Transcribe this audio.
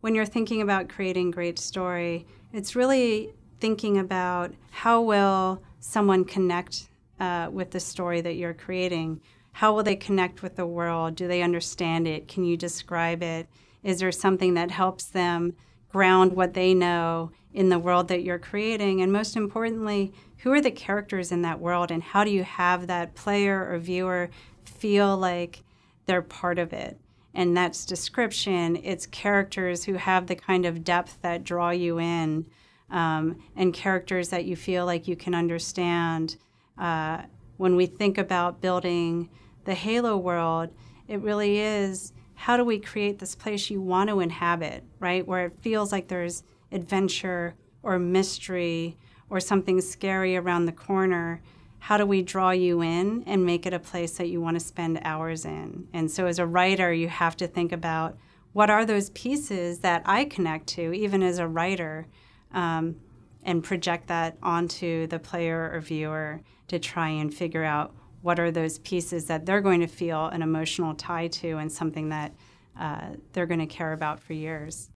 when you're thinking about creating great story, it's really thinking about how will someone connect uh, with the story that you're creating? How will they connect with the world? Do they understand it? Can you describe it? Is there something that helps them ground what they know in the world that you're creating? And most importantly, who are the characters in that world and how do you have that player or viewer feel like they're part of it? and that's description. It's characters who have the kind of depth that draw you in, um, and characters that you feel like you can understand. Uh, when we think about building the Halo world, it really is how do we create this place you want to inhabit, right? Where it feels like there's adventure or mystery or something scary around the corner how do we draw you in and make it a place that you want to spend hours in? And so, as a writer, you have to think about what are those pieces that I connect to, even as a writer, um, and project that onto the player or viewer to try and figure out what are those pieces that they're going to feel an emotional tie to and something that uh, they're going to care about for years.